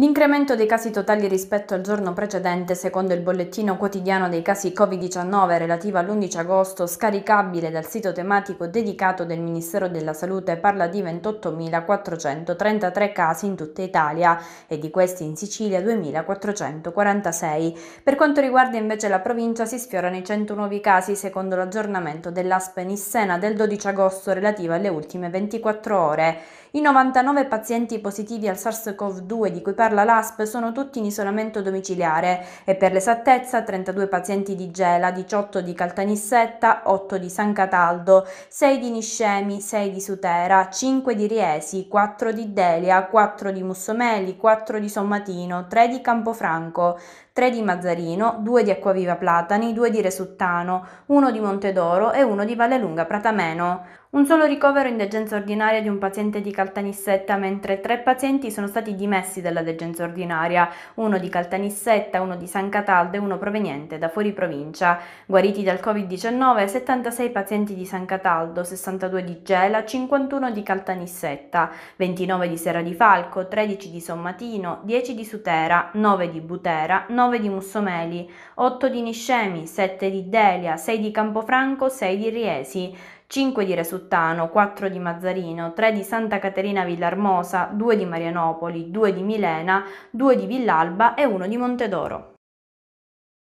L'incremento dei casi totali rispetto al giorno precedente, secondo il bollettino quotidiano dei casi Covid-19 relativo all'11 agosto, scaricabile dal sito tematico dedicato del Ministero della Salute, parla di 28.433 casi in tutta Italia e di questi in Sicilia 2.446. Per quanto riguarda invece la provincia si sfiorano i 100 nuovi casi secondo l'aggiornamento dell'Aspenissena del 12 agosto relativo alle ultime 24 ore. I 99 pazienti positivi al SARS-CoV-2 di cui parla parla l'ASP sono tutti in isolamento domiciliare e per l'esattezza 32 pazienti di Gela, 18 di Caltanissetta, 8 di San Cataldo, 6 di Niscemi, 6 di Sutera, 5 di Riesi, 4 di Delia, 4 di Mussomeli, 4 di Sommatino, 3 di Campofranco, 3 di Mazzarino, 2 di Acquaviva Platani, 2 di Resuttano, 1 di Montedoro e 1 di Vallelunga Pratameno. Un solo ricovero in degenza ordinaria di un paziente di Caltanissetta, mentre tre pazienti sono stati dimessi dalla degenza ordinaria, uno di Caltanissetta, uno di San Cataldo e uno proveniente da fuori provincia. Guariti dal Covid-19, 76 pazienti di San Cataldo, 62 di Gela, 51 di Caltanissetta, 29 di Serra di Falco, 13 di Sommatino, 10 di Sutera, 9 di Butera, 9 di Mussomeli, 8 di Niscemi, 7 di Delia, 6 di Campofranco, 6 di Riesi. 5 di Resuttano, 4 di Mazzarino, 3 di Santa Caterina Villarmosa, 2 di Marianopoli, 2 di Milena, 2 di Villalba e 1 di Montedoro.